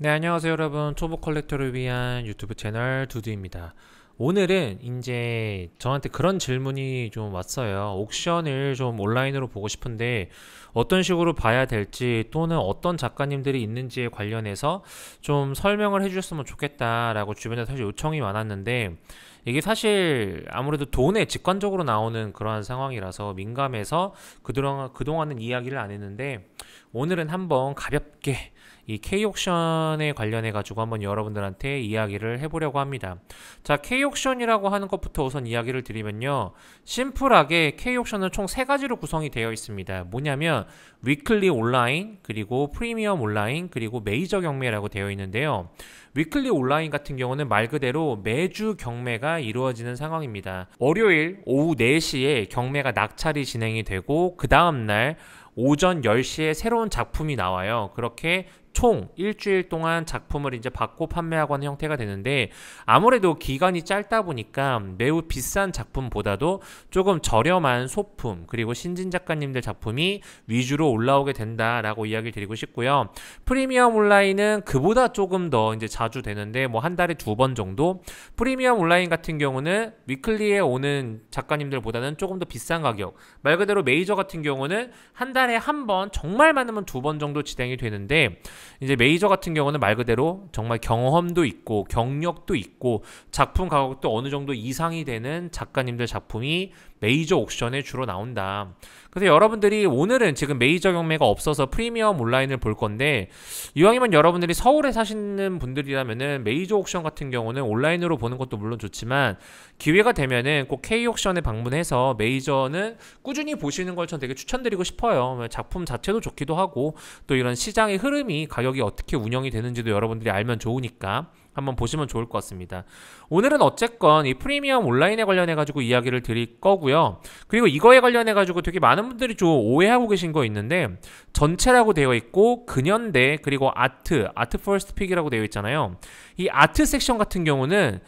네 안녕하세요 여러분 초보 컬렉터를 위한 유튜브 채널 두두입니다 오늘은 이제 저한테 그런 질문이 좀 왔어요 옥션을 좀 온라인으로 보고 싶은데 어떤 식으로 봐야 될지 또는 어떤 작가님들이 있는지에 관련해서 좀 설명을 해주셨으면 좋겠다라고 주변에 사실 요청이 많았는데 이게 사실 아무래도 돈에 직관적으로 나오는 그러한 상황이라서 민감해서 그동안, 그동안은 이야기를 안 했는데 오늘은 한번 가볍게 이 K옥션에 관련해 가지고 한번 여러분들한테 이야기를 해보려고 합니다. 자, K옥션이라고 하는 것부터 우선 이야기를 드리면요. 심플하게 K옥션은 총 세 가지로 구성이 되어 있습니다. 뭐냐면 위클리 온라인, 그리고 프리미엄 온라인, 그리고 메이저 경매라고 되어 있는데요. 위클리 온라인 같은 경우는 말 그대로 매주 경매가 이루어지는 상황입니다. 월요일 오후 4시에 경매가 낙찰이 진행이 되고 그 다음날 오전 10시에 새로운 작품이 나와요. 그렇게 총 일주일 동안 작품을 이제 받고 판매하고 하는 형태가 되는데 아무래도 기간이 짧다 보니까 매우 비싼 작품보다도 조금 저렴한 소품 그리고 신진 작가님들 작품이 위주로 올라오게 된다라고 이야기를 드리고 싶고요. 프리미엄 온라인은 그보다 조금 더 이제 자주 되는데 뭐 한 달에 두 번 정도 프리미엄 온라인 같은 경우는 위클리에 오는 작가님들보다는 조금 더 비싼 가격 말 그대로 메이저 같은 경우는 한 달에 한 번 정말 많으면 두 번 정도 진행이 되는데 이제 메이저 같은 경우는 말 그대로 정말 경험도 있고 경력도 있고 작품 가격도 어느 정도 이상이 되는 작가님들 작품이 메이저 옥션에 주로 나온다. 그래서 여러분들이 오늘은 지금 메이저 경매가 없어서 프리미엄 온라인을 볼 건데 이왕이면 여러분들이 서울에 사시는 분들이라면은 메이저 옥션 같은 경우는 온라인으로 보는 것도 물론 좋지만 기회가 되면은 꼭 K 옥션에 방문해서 메이저는 꾸준히 보시는 걸 전 되게 추천드리고 싶어요. 뭐 작품 자체도 좋기도 하고 또 이런 시장의 흐름이 가격이 어떻게 운영이 되는지도 여러분들이 알면 좋으니까. 한번 보시면 좋을 것 같습니다. 오늘은 어쨌건 이 프리미엄 온라인에 관련해 가지고 이야기를 드릴 거고요. 그리고 이거에 관련해 가지고 되게 많은 분들이 좀 오해하고 계신 거 있는데 전체라고 되어 있고 근현대 그리고 아트, 아트 퍼스트 픽이라고 되어 있잖아요. 이 아트 섹션 같은 경우는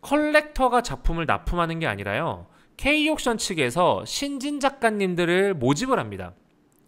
컬렉터가 작품을 납품하는 게 아니라요. K 옥션 측에서 신진 작가님들을 모집을 합니다.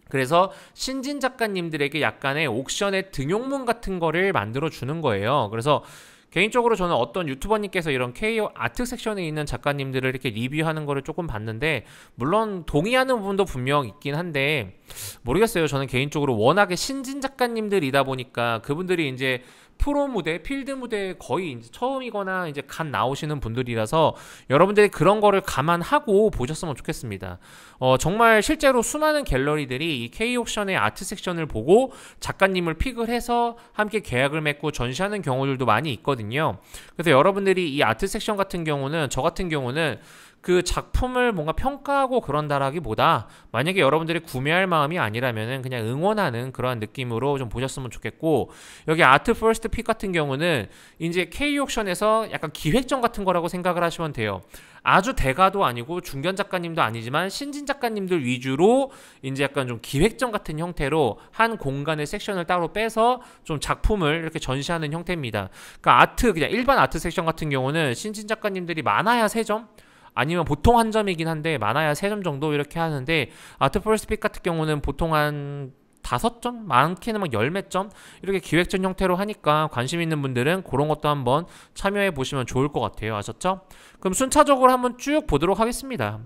그래서 신진 작가님들에게 약간의 옥션의 등용문 같은 거를 만들어 주는 거예요. 그래서 개인적으로 저는 어떤 유튜버님께서 이런 KO 아트 섹션에 있는 작가님들을 이렇게 리뷰하는 거를 조금 봤는데 물론 동의하는 부분도 분명 있긴 한데 모르겠어요. 저는 개인적으로 워낙에 신진 작가님들이다 보니까 그분들이 이제 프로 무대, 필드 무대 거의 처음이거나 이제 갓 나오시는 분들이라서 여러분들이 그런 거를 감안하고 보셨으면 좋겠습니다. 어, 정말 실제로 수많은 갤러리들이 이 K-옥션의 아트 섹션을 보고 작가님을 픽을 해서 함께 계약을 맺고 전시하는 경우들도 많이 있거든요. 그래서 여러분들이 이 아트 섹션 같은 경우는 저 같은 경우는 그 작품을 뭔가 평가하고 그런다라기보다 만약에 여러분들이 구매할 마음이 아니라면은 그냥 응원하는 그런 느낌으로 좀 보셨으면 좋겠고 여기 아트 퍼스트 픽 같은 경우는 이제 K 옥션에서 약간 기획전 같은 거라고 생각을 하시면 돼요. 아주 대가도 아니고 중견 작가님도 아니지만 신진 작가님들 위주로 이제 약간 좀 기획전 같은 형태로 한 공간의 섹션을 따로 빼서 좀 작품을 이렇게 전시하는 형태입니다. 그러니까 아트 그냥 일반 아트 섹션 같은 경우는 신진 작가님들이 많아야 세 점. 아니면 보통 한 점이긴 한데 많아야 세 점 정도 이렇게 하는데 아트폴 스픽 같은 경우는 보통 한 다섯 점 많게는 막열몇점 이렇게 기획전 형태로 하니까 관심 있는 분들은 그런 것도 한번 참여해 보시면 좋을 것 같아요 아셨죠? 그럼 순차적으로 한번 쭉 보도록 하겠습니다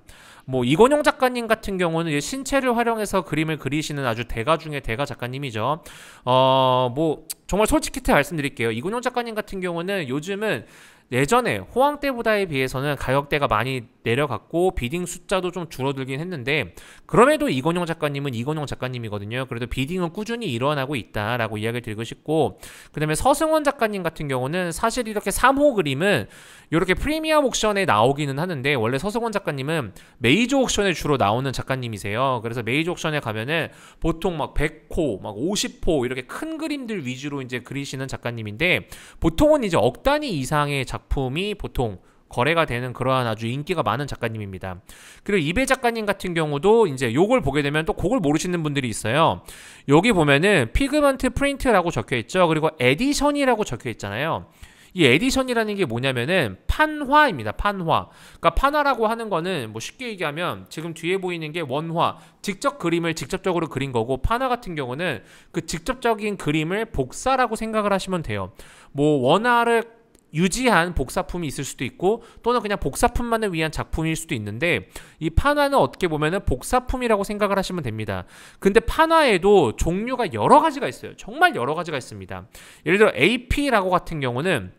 뭐 이건용 작가님 같은 경우는 신체를 활용해서 그림을 그리시는 아주 대가 중에 대가 작가님이죠 어 뭐 정말 솔직히 말씀드릴게요 이건용 작가님 같은 경우는 요즘은 예전에 호황 때보다에 비해서는 가격대가 많이 내려갔고 비딩 숫자도 좀 줄어들긴 했는데 그럼에도 이건용 작가님은 이건용 작가님이거든요. 그래도 비딩은 꾸준히 일어나고 있다라고 이야기를 드리고 싶고 그다음에 서승원 작가님 같은 경우는 사실 이렇게 3호 그림은 이렇게 프리미엄 옥션에 나오기는 하는데 원래 서승원 작가님은 메이저 옥션에 주로 나오는 작가님이세요. 그래서 메이저 옥션에 가면은 보통 막 100호, 막 50호 이렇게 큰 그림들 위주로 이제 그리시는 작가님인데 보통은 이제 억 단위 이상의 작품이 보통 거래가 되는 그러한 아주 인기가 많은 작가님입니다. 그리고 이베 작가님 같은 경우도 이제 요걸 보게 되면 또 곡을 모르시는 분들이 있어요. 여기 보면은 피그먼트 프린트라고 적혀 있죠. 그리고 에디션이라고 적혀 있잖아요. 이 에디션이라는 게 뭐냐면은 판화입니다. 판화. 그러니까 판화라고 하는 거는 뭐 쉽게 얘기하면 지금 뒤에 보이는 게 원화. 직접 그림을 직접적으로 그린 거고 판화 같은 경우는 그 직접적인 그림을 복사라고 생각을 하시면 돼요. 뭐 원화를 유지한 복사품이 있을 수도 있고 또는 그냥 복사품만을 위한 작품일 수도 있는데 이 판화는 어떻게 보면 복사품이라고 생각을 하시면 됩니다. 근데 판화에도 종류가 여러 가지가 있어요. 정말 여러 가지가 있습니다. 예를 들어 AP라고 같은 경우는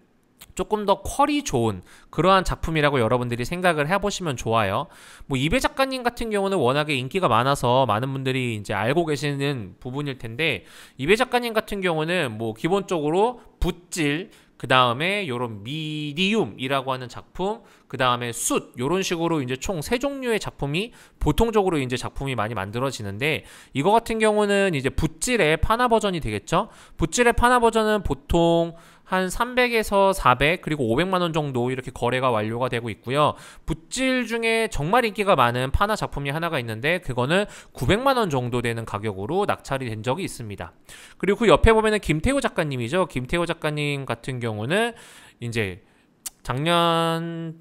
조금 더 퀄이 좋은 그러한 작품이라고 여러분들이 생각을 해보시면 좋아요. 뭐 이배 작가님 같은 경우는 워낙에 인기가 많아서 많은 분들이 이제 알고 계시는 부분일 텐데 이배 작가님 같은 경우는 뭐 기본적으로 붓질 그 다음에 요런 미디움이라고 하는 작품, 그 다음에 숯 요런 식으로 이제 총 세 종류의 작품이 보통적으로 이제 작품이 많이 만들어지는데 이거 같은 경우는 이제 붓질의 파나 버전이 되겠죠. 붓질의 파나 버전은 보통 한 300에서 400 그리고 500만 원 정도 이렇게 거래가 완료가 되고 있고요. 붓질 중에 정말 인기가 많은 파나 작품이 하나가 있는데 그거는 900만 원 정도 되는 가격으로 낙찰이 된 적이 있습니다. 그리고 그 옆에 보면은 김태호 작가님이죠. 김태호 작가님 같은 경우는 이제 작년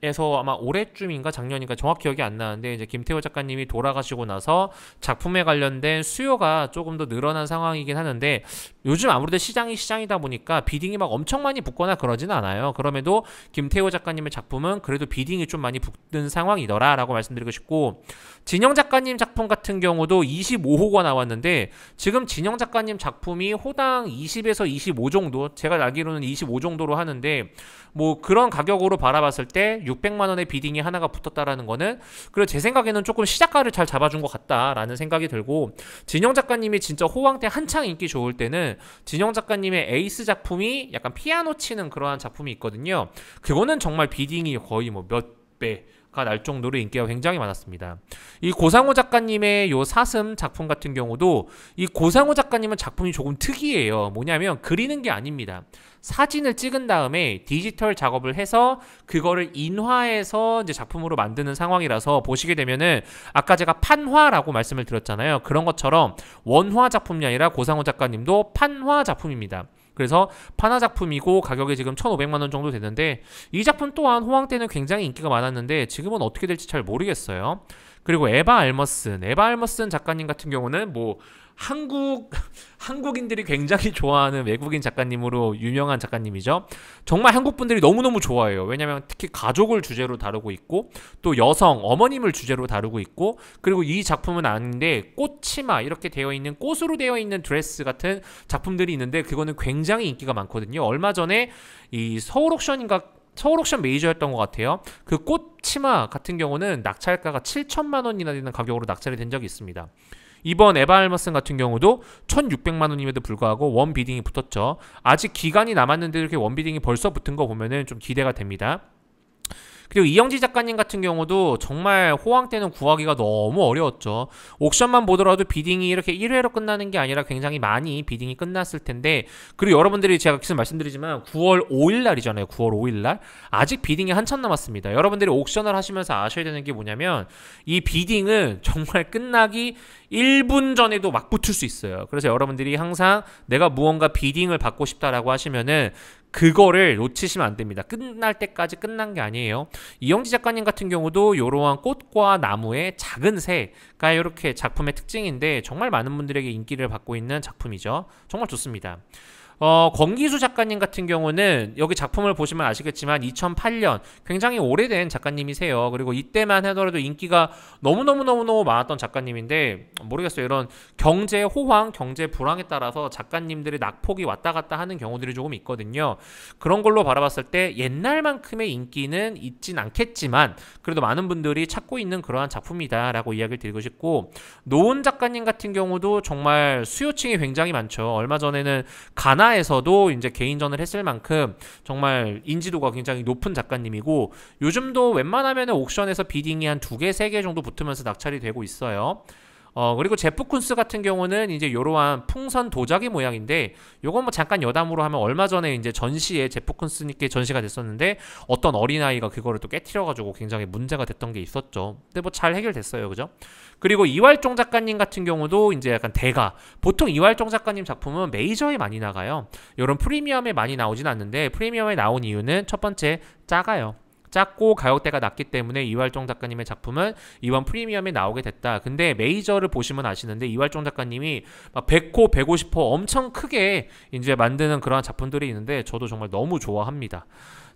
에서 아마 올해쯤인가 작년인가 정확히 기억이 안 나는데 이제 김태호 작가님이 돌아가시고 나서 작품에 관련된 수요가 조금 더 늘어난 상황이긴 하는데 요즘 아무래도 시장이 시장이다 보니까 비딩이 막 엄청 많이 붙거나 그러진 않아요. 그럼에도 김태호 작가님의 작품은 그래도 비딩이 좀 많이 붙는 상황이더라라고 말씀드리고 싶고 진영 작가님 작품 같은 경우도 25호가 나왔는데 지금 진영 작가님 작품이 호당 20에서 25 정도 제가 알기로는 25 정도로 하는데 뭐 그런 가격으로 바라봤을 때 600만 원의 비딩이 하나가 붙었다라는 거는 그리고제 생각에는 조금 시작가를 잘 잡아준 것 같다라는 생각이 들고 진영 작가님이 진짜 호황 때 한창 인기 좋을 때는 진영 작가님의 에이스 작품이 약간 피아노 치는 그러한 작품이 있거든요. 그거는 정말 비딩이 거의 뭐 몇 배, 날 정도로 인기가 굉장히 많았습니다. 이 고상호 작가님의 요 사슴 작품 같은 경우도 이 고상호 작가님은 작품이 조금 특이해요. 뭐냐면 그리는 게 아닙니다. 사진을 찍은 다음에 디지털 작업을 해서 그거를 인화해서 이제 작품으로 만드는 상황이라서 보시게 되면은 아까 제가 판화라고 말씀을 드렸잖아요. 그런 것처럼 원화 작품이 아니라 고상호 작가님도 판화 작품입니다. 그래서 판화 작품이고 가격이 지금 1,500만 원 정도 되는데 이 작품 또한 호황 때는 굉장히 인기가 많았는데 지금은 어떻게 될지 잘 모르겠어요. 그리고 에바 알머슨, 에바 알머슨 작가님 같은 경우는 뭐 한국 한국인들이 굉장히 좋아하는 외국인 작가님으로 유명한 작가님이죠. 정말 한국 분들이 너무너무 좋아해요. 왜냐면 특히 가족을 주제로 다루고 있고 또 여성, 어머님을 주제로 다루고 있고 그리고 이 작품은 아닌데 꽃치마 이렇게 되어 있는 꽃으로 되어 있는 드레스 같은 작품들이 있는데 그거는 굉장히 인기가 많거든요. 얼마 전에 이 서울 옥션인가 서울 옥션 메이저였던 것 같아요. 그꽃 치마 같은 경우는 낙찰가가 7천만 원이나 되는 가격으로 낙찰이 된 적이 있습니다. 이번 에바알머슨 같은 경우도 1,600만 원임에도 불구하고 원 비딩이 붙었죠. 아직 기간이 남았는데 이렇게 원 비딩이 벌써 붙은 거 보면은 좀 기대가 됩니다. 그리고 이영지 작가님 같은 경우도 정말 호황 때는 구하기가 너무 어려웠죠. 옥션만 보더라도 비딩이 이렇게 1회로 끝나는 게 아니라 굉장히 많이 비딩이 끝났을 텐데 그리고 여러분들이 제가 계속 말씀드리지만 9월 5일 날이잖아요. 9월 5일 날 아직 비딩이 한참 남았습니다. 여러분들이 옥션을 하시면서 아셔야 되는 게 뭐냐면 이 비딩은 정말 끝나기 1분 전에도 막 붙을 수 있어요. 그래서 여러분들이 항상 내가 무언가 비딩을 받고 싶다라고 하시면은 그거를 놓치시면 안 됩니다. 끝날 때까지 끝난 게 아니에요. 이영지 작가님 같은 경우도 이러한 꽃과 나무의 작은 새가 이렇게 작품의 특징인데 정말 많은 분들에게 인기를 받고 있는 작품이죠. 정말 좋습니다. 어, 권기수 작가님 같은 경우는 여기 작품을 보시면 아시겠지만 2008년 굉장히 오래된 작가님이세요. 그리고 이때만 하더라도 인기가 너무너무너무너무 많았던 작가님인데 모르겠어요. 이런 경제 호황, 경제 불황에 따라서 작가님들의 낙폭이 왔다 갔다 하는 경우들이 조금 있거든요. 그런 걸로 바라봤을 때 옛날만큼의 인기는 있진 않겠지만 그래도 많은 분들이 찾고 있는 그러한 작품이다라고 이야기를 드리고 싶고 노은 작가님 같은 경우도 정말 수요층이 굉장히 많죠. 얼마 전에는 가나 우리에서도 이제 개인전을 했을 만큼 정말 인지도가 굉장히 높은 작가님이고 요즘도 웬만하면 옥션에서 비딩이 한 두 개, 세 개 정도 붙으면서 낙찰이 되고 있어요. 어, 그리고 제프 쿤스 같은 경우는 이제 이러한 풍선 도자기 모양인데 요건 뭐 잠깐 여담으로 하면 얼마 전에 이제 전시에 제프 쿤스님께 전시가 됐었는데 어떤 어린아이가 그거를 또 깨트려가지고 굉장히 문제가 됐던 게 있었죠. 근데 뭐 잘 해결됐어요. 그죠? 그리고 이활종 작가님 같은 경우도 이제 약간 대가 보통 이활종 작가님 작품은 메이저에 많이 나가요. 이런 프리미엄에 많이 나오진 않는데 프리미엄에 나온 이유는 첫 번째 작아요. 작고 가격대가 낮기 때문에 이활종 작가님의 작품은 이번 프리미엄에 나오게 됐다. 근데 메이저를 보시면 아시는데 이활종 작가님이 막 100호, 150호 엄청 크게 이제 만드는 그런 작품들이 있는데 저도 정말 너무 좋아합니다.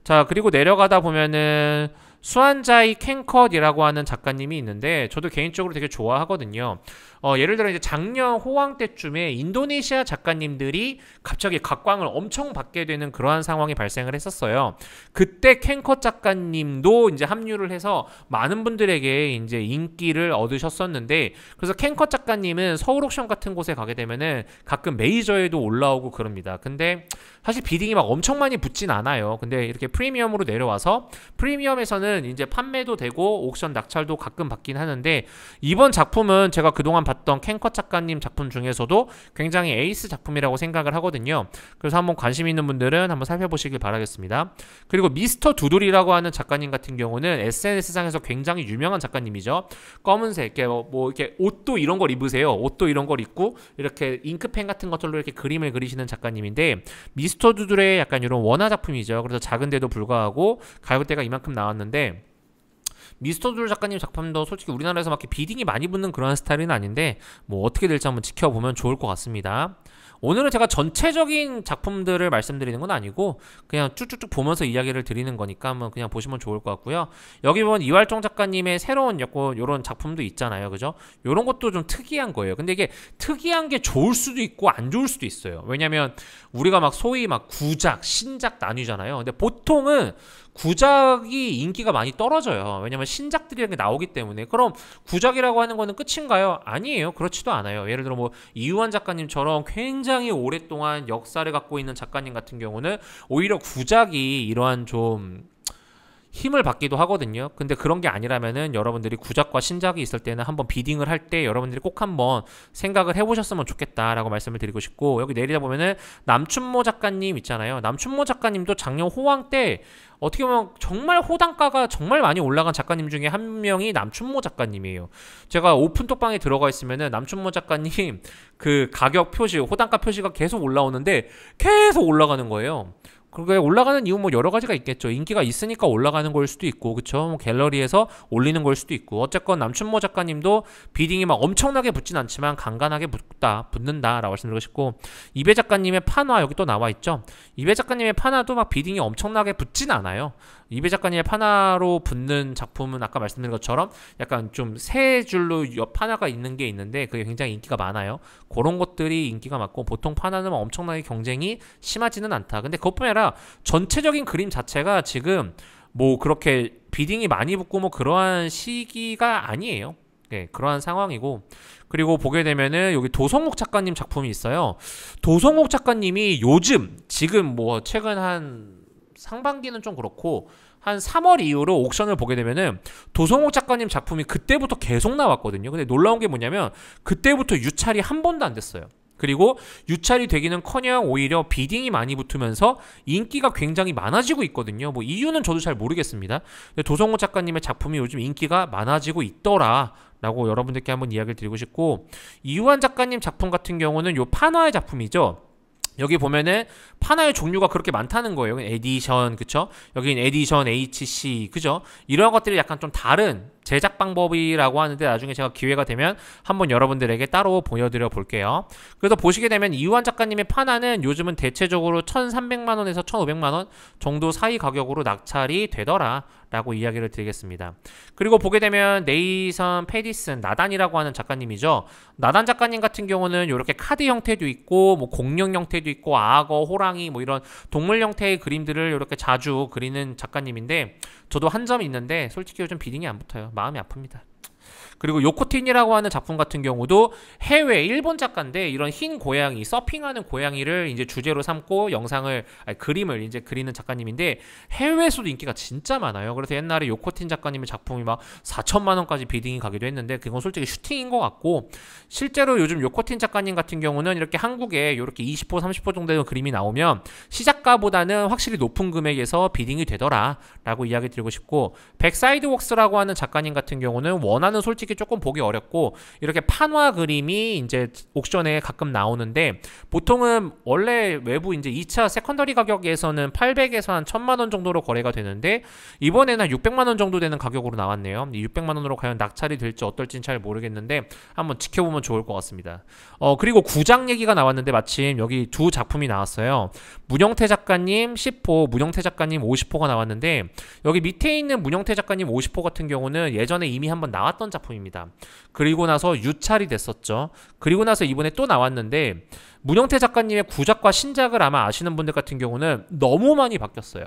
자, 그리고 내려가다 보면은 수환자이 캔컷이라고 하는 작가님이 있는데 저도 개인적으로 되게 좋아하거든요. 어, 예를 들어 이제 작년 호황 때쯤에 인도네시아 작가님들이 갑자기 각광을 엄청 받게 되는 그러한 상황이 발생을 했었어요. 그때 캔컷 작가님도 이제 합류를 해서 많은 분들에게 이제 인기를 얻으셨었는데 그래서 캔컷 작가님은 서울 옥션 같은 곳에 가게 되면은 가끔 메이저에도 올라오고 그럽니다. 근데 사실 비딩이 막 엄청 많이 붙진 않아요. 근데 이렇게 프리미엄으로 내려와서 프리미엄에서는 작품 이제 판매도 되고 옥션 낙찰도 가끔 받긴 하는데 이번 작품은 제가 그동안 봤던 캔커 작가님 작품 중에서도 굉장히 에이스 작품이라고 생각을 하거든요. 그래서 한번 관심 있는 분들은 한번 살펴보시길 바라겠습니다. 그리고 미스터 두돌이라고 하는 작가님 같은 경우는 SNS상에서 굉장히 유명한 작가님이죠. 검은색, 뭐, 뭐 이렇게 옷도 이런 걸 입으세요. 옷도 이런 걸 입고 이렇게 잉크펜 같은 것들로 이렇게 그림을 그리시는 작가님인데 미스터 두돌의 약간 이런 원화 작품이죠. 그래서 작은데도 불구하고 가격대가 이만큼 나왔는데 있는데 미스터 줄 작가님 작품도 솔직히 우리나라에서 막 비딩이 많이 붙는 그런 스타일은 아닌데 뭐 어떻게 될지 한번 지켜보면 좋을 것 같습니다. 오늘은 제가 전체적인 작품들을 말씀드리는 건 아니고 그냥 쭉쭉쭉 보면서 이야기를 드리는 거니까 한번 그냥 보시면 좋을 것 같고요. 여기 보면 이활종 작가님의 새로운 여권 요런 작품도 있잖아요. 그죠? 요런 것도 좀 특이한 거예요. 근데 이게 특이한 게 좋을 수도 있고 안 좋을 수도 있어요. 왜냐면 우리가 막 소위 막 구작, 신작 나뉘잖아요. 근데 보통은 구작이 인기가 많이 떨어져요. 왜냐면 신작들이 나오기 때문에. 그럼 구작이라고 하는 거는 끝인가요? 아니에요. 그렇지도 않아요. 예를 들어 뭐 이유환 작가님처럼 굉장히 오랫동안 역사를 갖고 있는 작가님 같은 경우는 오히려 구작이 이러한 좀 힘을 받기도 하거든요. 근데 그런 게 아니라면은 여러분들이 구작과 신작이 있을 때는 한번 비딩을 할 때 여러분들이 꼭 한번 생각을 해보셨으면 좋겠다라고 말씀을 드리고 싶고 여기 내리다 보면은 남춘모 작가님 있잖아요. 남춘모 작가님도 작년 호황 때 어떻게 보면 정말 호당가가 정말 많이 올라간 작가님 중에 한 명이 남춘모 작가님이에요. 제가 오픈 톡방에 들어가 있으면은 남춘모 작가님 그 가격 표시, 호당가 표시가 계속 올라오는데 계속 올라가는 거예요. 그게 올라가는 이유 뭐 여러 가지가 있겠죠. 인기가 있으니까 올라가는 걸 수도 있고, 그쵸? 뭐 갤러리에서 올리는 걸 수도 있고. 어쨌건 남춘모 작가님도 비딩이 막 엄청나게 붙진 않지만 간간하게 붙다, 붙는다, 라고 말씀드리고 싶고, 이배 작가님의 판화, 여기 또 나와 있죠? 이배 작가님의 판화도 막 비딩이 엄청나게 붙진 않아요. 이베 작가님의 파나로 붙는 작품은 아까 말씀드린 것처럼 약간 좀 세 줄로 옆 파나가 있는 게 있는데 그게 굉장히 인기가 많아요. 그런 것들이 인기가 많고 보통 파나는 엄청나게 경쟁이 심하지는 않다. 근데 그것뿐 아니라 전체적인 그림 자체가 지금 뭐 그렇게 비딩이 많이 붙고 뭐 그러한 시기가 아니에요. 네, 그러한 상황이고 그리고 보게 되면은 여기 도성욱 작가님 작품이 있어요. 도성욱 작가님이 요즘 지금 뭐 최근 한 상반기는 좀 그렇고 한 3월 이후로 옥션을 보게 되면은 도성호 작가님 작품이 그때부터 계속 나왔거든요. 근데 놀라운 게 뭐냐면 그때부터 유찰이 한 번도 안 됐어요. 그리고 유찰이 되기는커녕 오히려 비딩이 많이 붙으면서 인기가 굉장히 많아지고 있거든요. 뭐 이유는 저도 잘 모르겠습니다. 도성호 작가님의 작품이 요즘 인기가 많아지고 있더라. 라고 여러분들께 한번 이야기를 드리고 싶고 이유한 작가님 작품 같은 경우는 요 판화의 작품이죠. 여기 보면은 판화의 종류가 그렇게 많다는 거예요. 에디션, 그쵸? 여긴 에디션, HC, 그죠? 이런 것들이 약간 좀 다른 제작 방법이라고 하는데 나중에 제가 기회가 되면 한번 여러분들에게 따로 보여드려 볼게요. 그래서 보시게 되면 이우환 작가님의 판화는 요즘은 대체적으로 1,300만원에서 1,500만원 정도 사이 가격으로 낙찰이 되더라. 라고 이야기를 드리겠습니다. 그리고 보게 되면 네이선 페디슨 나단이라고 하는 작가님이죠. 나단 작가님 같은 경우는 이렇게 카드 형태도 있고 뭐 공룡 형태도 있고 악어, 호랑이 뭐 이런 동물 형태의 그림들을 이렇게 자주 그리는 작가님인데 저도 한 점 있는데 솔직히 요즘 비딩이 안 붙어요. 마음이 아픕니다. 그리고 요코틴이라고 하는 작품 같은 경우도 해외 일본 작가인데 이런 흰 고양이 서핑하는 고양이를 이제 주제로 삼고 영상을 아니, 그림을 이제 그리는 작가님인데 해외에서도 인기가 진짜 많아요. 그래서 옛날에 요코틴 작가님의 작품이 막 4천만 원까지 비딩이 가기도 했는데 그건 솔직히 슈팅인 것 같고 실제로 요즘 요코틴 작가님 같은 경우는 이렇게 한국에 이렇게 20% 30% 정도 의 그림이 나오면 시작가보다는 확실히 높은 금액에서 비딩이 되더라라고 이야기 드리고 싶고 백사이드웍스라고 하는 작가님 같은 경우는 원하는 솔직 히 솔직히 조금 보기 어렵고 이렇게 판화 그림이 이제 옥션에 가끔 나오는데 보통은 원래 외부 이제 2차 세컨더리 가격에서는 800에서 한 1000만 원 정도로 거래가 되는데 이번에는 600만 원 정도 되는 가격으로 나왔네요. 이 600만 원으로 과연 낙찰이 될지 어떨지는 잘 모르겠는데 한번 지켜보면 좋을 것 같습니다. 어 그리고 구장 얘기가 나왔는데 마침 여기 두 작품이 나왔어요. 문영태 작가님 10호, 문영태 작가님 50호가 나왔는데 여기 밑에 있는 문영태 작가님 50호 같은 경우는 예전에 이미 한번 나왔던 작품 작품입니다. 그리고 나서 유찰이 됐었죠. 그리고 나서 이번에 또 나왔는데 문영태 작가님의 구작과 신작을 아마 아시는 분들 같은 경우는 너무 많이 바뀌었어요.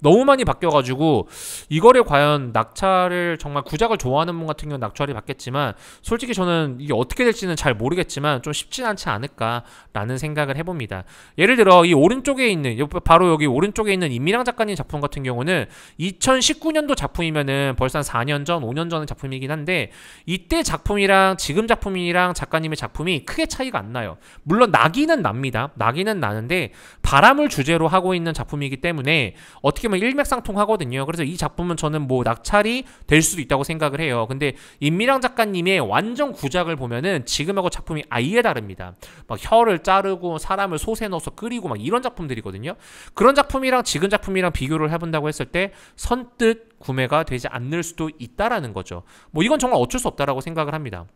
너무 많이 바뀌어가지고 이거를 과연 낙찰을 정말 구작을 좋아하는 분 같은 경우는 낙찰이 받겠지만 솔직히 저는 이게 어떻게 될지는 잘 모르겠지만 좀 쉽진 않지 않을까라는 생각을 해봅니다. 예를 들어 이 오른쪽에 있는 바로 여기 오른쪽에 있는 임미랑 작가님 작품 같은 경우는 2019년도 작품이면은 벌써 한 4년 전, 5년 전의 작품이긴 한데 이때 작품이랑 지금 작품이랑 작가님의 작품이 크게 차이가 안 나요. 물론 나기는 납니다. 나기는 나는데 바람을 주제로 하고 있는 작품이기 때문에 어떻게 어떻게 뭐 보면 일맥상통하거든요. 그래서 이 작품은 저는 뭐 낙찰이 될 수도 있다고 생각을 해요. 근데 임미랑 작가님의 완전 구작을 보면은 지금하고 작품이 아예 다릅니다. 막 혀를 자르고 사람을 솥에 넣어서 끓이고 막 이런 작품들이거든요. 그런 작품이랑 지금 작품이랑 비교를 해본다고 했을 때 선뜻 구매가 되지 않을 수도 있다라는 거죠. 뭐 이건 정말 어쩔 수 없다라고 생각을 합니다.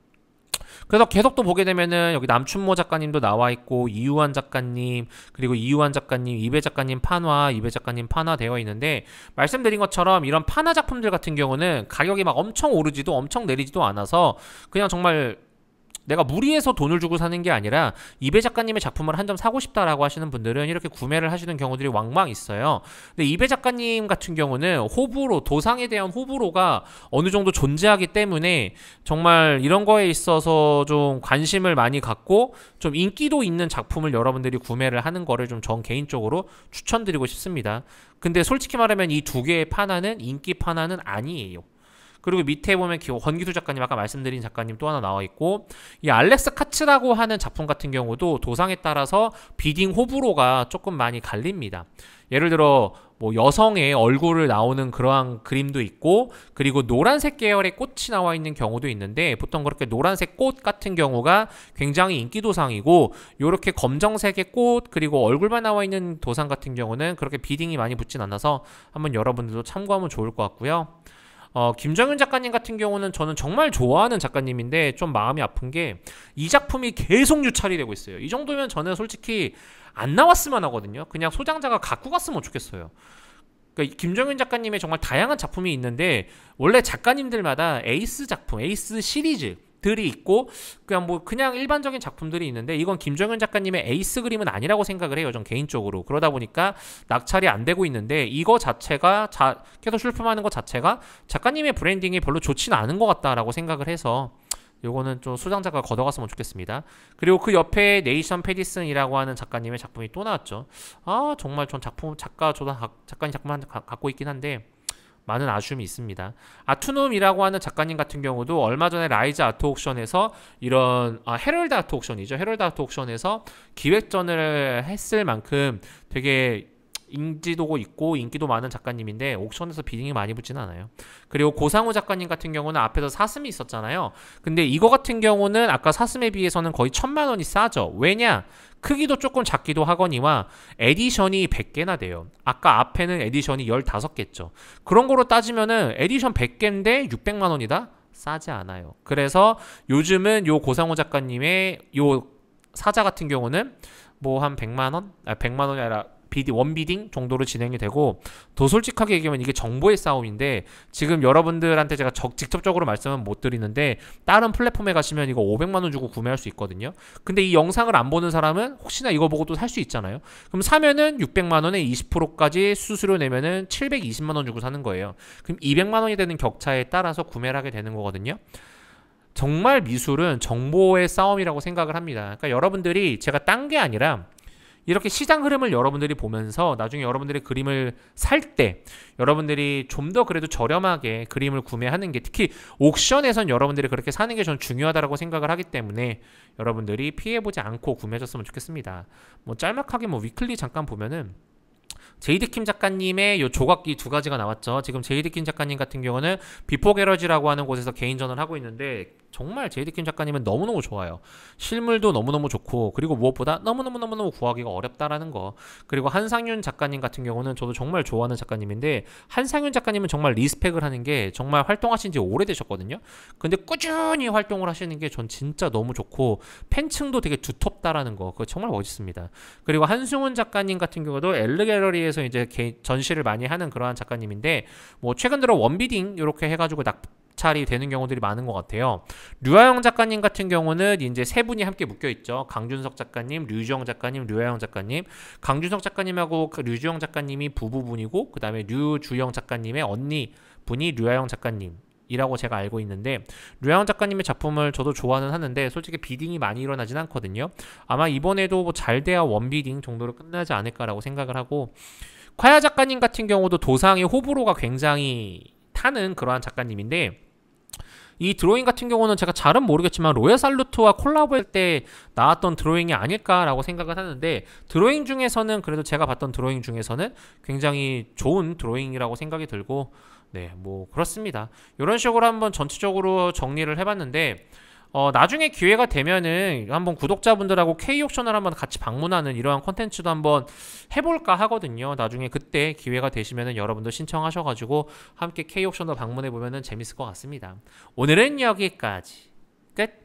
그래서 계속 또 보게 되면은 여기 남춘모 작가님도 나와 있고 이유환 작가님 그리고 이유환 작가님 이배 작가님 판화 이배 작가님 판화 되어 있는데 말씀드린 것처럼 이런 판화 작품들 같은 경우는 가격이 막 엄청 오르지도 엄청 내리지도 않아서 그냥 정말 내가 무리해서 돈을 주고 사는 게 아니라 이베 작가님의 작품을 한 점 사고 싶다라고 하시는 분들은 이렇게 구매를 하시는 경우들이 왕왕 있어요. 근데 이베 작가님 같은 경우는 호불호, 도상에 대한 호불호가 어느 정도 존재하기 때문에 정말 이런 거에 있어서 좀 관심을 많이 갖고 좀 인기도 있는 작품을 여러분들이 구매를 하는 거를 좀 전 개인적으로 추천드리고 싶습니다. 근데 솔직히 말하면 이 두 개의 판화는 인기 판화는 아니에요. 그리고 밑에 보면 권기수 작가님 아까 말씀드린 작가님 또 하나 나와 있고 이 알렉스 카츠라고 하는 작품 같은 경우도 도상에 따라서 비딩 호불호가 조금 많이 갈립니다. 예를 들어 뭐 여성의 얼굴을 나오는 그러한 그림도 있고 그리고 노란색 계열의 꽃이 나와 있는 경우도 있는데 보통 그렇게 노란색 꽃 같은 경우가 굉장히 인기 도상이고 요렇게 검정색의 꽃 그리고 얼굴만 나와 있는 도상 같은 경우는 그렇게 비딩이 많이 붙진 않아서 한번 여러분들도 참고하면 좋을 것 같고요. 어, 김정윤 작가님 같은 경우는 저는 정말 좋아하는 작가님인데 좀 마음이 아픈 게 이 작품이 계속 유찰이 되고 있어요. 이 정도면 저는 솔직히 안 나왔으면 하거든요. 그냥 소장자가 갖고 갔으면 좋겠어요. 그러니까 김정윤 작가님의 정말 다양한 작품이 있는데 원래 작가님들마다 에이스 작품, 에이스 시리즈 들이 있고 그냥 뭐 그냥 일반적인 작품들이 있는데 이건 김정현 작가님의 에이스 그림은 아니라고 생각을 해요. 전 개인적으로 그러다 보니까 낙찰이 안 되고 있는데 이거 자체가 자, 계속 출품하는 것 자체가 작가님의 브랜딩이 별로 좋지 않은 것 같다라고 생각을 해서 요거는 좀 소장자가 걷어갔으면 좋겠습니다. 그리고 그 옆에 네이션 페디슨이라고 하는 작가님의 작품이 또 나왔죠. 아 정말 전 작품 작가 저도 작가님 작품 갖고 있긴 한데 많은 아쉬움이 있습니다. 아투놈이라고 하는 작가님 같은 경우도 얼마 전에 라이즈 아트 옥션에서 이런 아, 헤럴드 아트 옥션이죠. 헤럴드 아트 옥션에서 기획전을 했을 만큼 되게 인지도고 있고 인기도 많은 작가님인데 옥션에서 비딩이 많이 붙진 않아요. 그리고 고상우 작가님 같은 경우는 앞에서 사슴이 있었잖아요. 근데 이거 같은 경우는 아까 사슴에 비해서는 거의 천만 원이 싸죠. 왜냐? 크기도 조금 작기도 하거니와 에디션이 100개나 돼요. 아까 앞에는 에디션이 15개죠. 그런 거로 따지면은 에디션 100개인데 600만 원이다? 싸지 않아요. 그래서 요즘은 요 고상호 작가님의 요 사자 같은 경우는 뭐 한 100만 원? 아 100만 원이 아니라 비디 원비딩 정도로 진행이 되고 더 솔직하게 얘기하면 이게 정보의 싸움인데 지금 여러분들한테 제가 적, 직접적으로 말씀은 못 드리는데 다른 플랫폼에 가시면 이거 500만 원 주고 구매할 수 있거든요. 근데 이 영상을 안 보는 사람은 혹시나 이거 보고 또 살 수 있잖아요. 그럼 사면은 600만 원에 20%까지 수수료 내면은 720만 원 주고 사는 거예요. 그럼 200만 원이 되는 격차에 따라서 구매를 하게 되는 거거든요. 정말 미술은 정보의 싸움이라고 생각을 합니다. 그러니까 여러분들이 제가 딴 게 아니라 이렇게 시장 흐름을 여러분들이 보면서 나중에 여러분들이 그림을 살 때 여러분들이 좀 더 그래도 저렴하게 그림을 구매하는 게 특히 옥션에선 여러분들이 그렇게 사는 게전 중요하다고 생각을 하기 때문에 여러분들이 피해보지 않고 구매하셨으면 좋겠습니다. 뭐 짤막하게 뭐 위클리 잠깐 보면은 제이드킴 작가님의 요 조각기 두 가지가 나왔죠. 지금 제이드킴 작가님 같은 경우는 비포 게러지라고 하는 곳에서 개인전을 하고 있는데 정말 제이드킴 작가님은 너무너무 좋아요. 실물도 너무너무 좋고 그리고 무엇보다 너무너무너무너무 구하기가 어렵다라는 거. 그리고 한상윤 작가님 같은 경우는 저도 정말 좋아하는 작가님인데 한상윤 작가님은 정말 리스펙을 하는 게 정말 활동하신 지 오래되셨거든요. 근데 꾸준히 활동을 하시는 게 전 진짜 너무 좋고 팬층도 되게 두텁다라는 거. 그거 정말 멋있습니다. 그리고 한승훈 작가님 같은 경우도 엘르 갤러리에서 이제 전시를 많이 하는 그러한 작가님인데 뭐 최근 들어 원비딩 이렇게 해가지고 낙 입찰이 되는 경우들이 많은 것 같아요. 류하영 작가님 같은 경우는 이제 세 분이 함께 묶여 있죠. 강준석 작가님, 류주영 작가님, 류하영 작가님. 강준석 작가님하고 그 류주영 작가님이 부부분이고 그다음에 류주영 작가님의 언니 분이 류하영 작가님. 이라고 제가 알고 있는데 류영 작가님의 작품을 저도 좋아는 하는데 솔직히 비딩이 많이 일어나진 않거든요. 아마 이번에도 뭐잘 돼야 원비딩 정도로 끝나지 않을까라고 생각을 하고 콰야 작가님 같은 경우도 도상의 호불호가 굉장히 타는 그러한 작가님인데 이 드로잉 같은 경우는 제가 잘은 모르겠지만 로얄 살루트와 콜라보할 때 나왔던 드로잉이 아닐까라고 생각을 하는데 드로잉 중에서는 그래도 제가 봤던 드로잉 중에서는 굉장히 좋은 드로잉이라고 생각이 들고 네 뭐 그렇습니다 이런 식으로 한번 전체적으로 정리를 해봤는데 어, 나중에 기회가 되면은 한번 구독자분들하고 K옥션을 한번 같이 방문하는 이러한 컨텐츠도 한번 해볼까 하거든요. 나중에 그때 기회가 되시면은 여러분도 신청하셔가지고 함께 K옥션도 방문해보면은 재밌을 것 같습니다. 오늘은 여기까지. 끝!